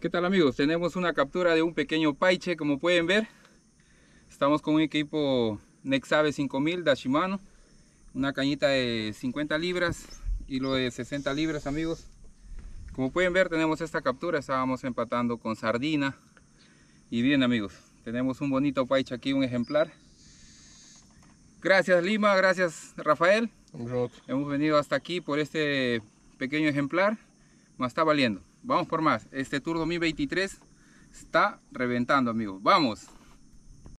¿Qué tal amigos? Tenemos una captura de un pequeño paiche, como pueden ver. Estamos con un equipo Nexave 5000 de Una cañita de 50 libras, Y lo de 60 libras amigos. Como pueden ver tenemos esta captura, estábamos empatando con sardina. Y bien amigos, tenemos un bonito paiche aquí, un ejemplar. Gracias Lima, gracias Rafael. Hemos venido hasta aquí por este pequeño ejemplar nos está valiendo. Vamos por más. Este Tour 2023 está reventando, amigos. ¡Vamos!